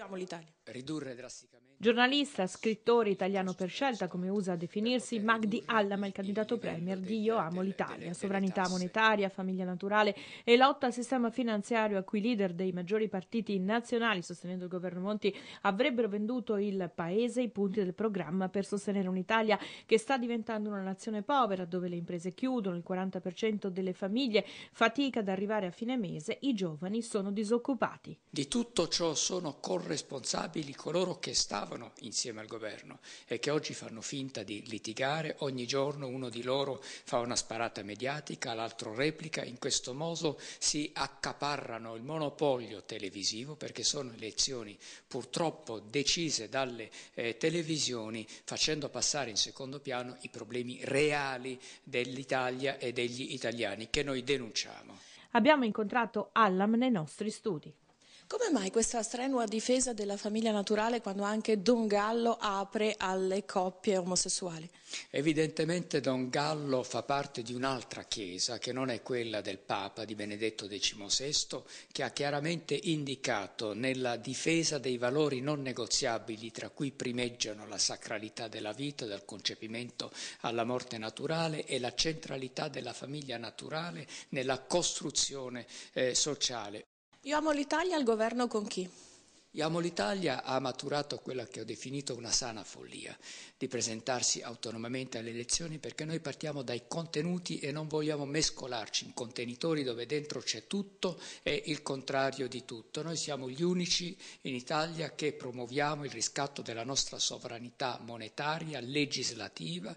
Viviamo l'Italia. Ridurre drasticamente. Giornalista, scrittore italiano per scelta, come usa a definirsi, Magdi Allama, il candidato premier di Io amo l'Italia, sovranità monetaria, famiglia naturale e lotta al sistema finanziario a cui i leader dei maggiori partiti nazionali, sostenendo il governo Monti, avrebbero venduto il paese, i punti del programma per sostenere un'Italia che sta diventando una nazione povera, dove le imprese chiudono, il 40% delle famiglie fatica ad arrivare a fine mese, i giovani sono disoccupati. Di tutto ciò sono corretti responsabili coloro che stavano insieme al governo e che oggi fanno finta di litigare, ogni giorno uno di loro fa una sparata mediatica, l'altro replica, in questo modo si accaparrano il monopolio televisivo perché sono elezioni purtroppo decise dalle eh, televisioni facendo passare in secondo piano i problemi reali dell'Italia e degli italiani che noi denunciamo. Abbiamo incontrato Allam nei nostri studi. Come mai questa strenua difesa della famiglia naturale quando anche Don Gallo apre alle coppie omosessuali? Evidentemente Don Gallo fa parte di un'altra chiesa che non è quella del Papa di Benedetto XVI che ha chiaramente indicato nella difesa dei valori non negoziabili tra cui primeggiano la sacralità della vita dal concepimento alla morte naturale e la centralità della famiglia naturale nella costruzione eh, sociale. Io amo l'Italia, il governo con chi? Amo l'Italia ha maturato quella che ho definito una sana follia di presentarsi autonomamente alle elezioni perché noi partiamo dai contenuti e non vogliamo mescolarci in contenitori dove dentro c'è tutto e il contrario di tutto. Noi siamo gli unici in Italia che promuoviamo il riscatto della nostra sovranità monetaria, legislativa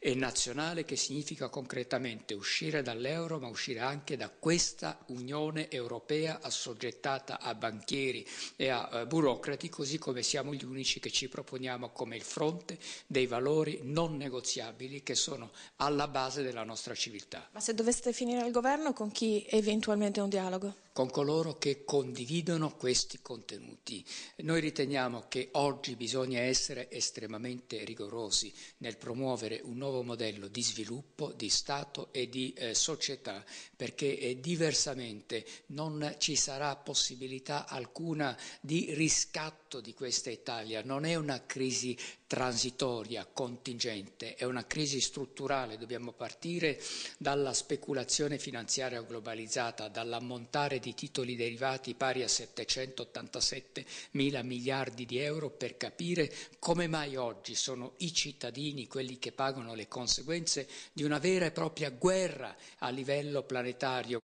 e nazionale che significa concretamente uscire dall'euro ma uscire anche da questa Unione Europea assoggettata a banchieri e a eh, burocrati, così come siamo gli unici che ci proponiamo come il fronte dei valori non negoziabili che sono alla base della nostra civiltà. Ma se doveste finire al governo, con chi eventualmente un dialogo? con coloro che condividono questi contenuti. Noi riteniamo che oggi bisogna essere estremamente rigorosi nel promuovere un nuovo modello di sviluppo, di Stato e di eh, società, perché eh, diversamente non ci sarà possibilità alcuna di riscatto di questa Italia, non è una crisi transitoria, contingente, è una crisi strutturale, dobbiamo partire dalla speculazione finanziaria globalizzata, dall'ammontare di titoli derivati pari a 787 mila miliardi di euro per capire come mai oggi sono i cittadini quelli che pagano le conseguenze di una vera e propria guerra a livello planetario.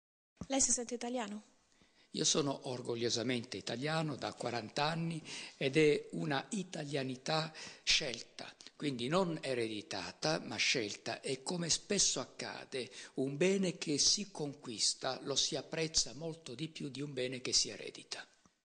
Lei si sente italiano? Io sono orgogliosamente italiano da 40 anni ed è una italianità scelta, quindi non ereditata ma scelta e come spesso accade un bene che si conquista lo si apprezza molto di più di un bene che si eredita.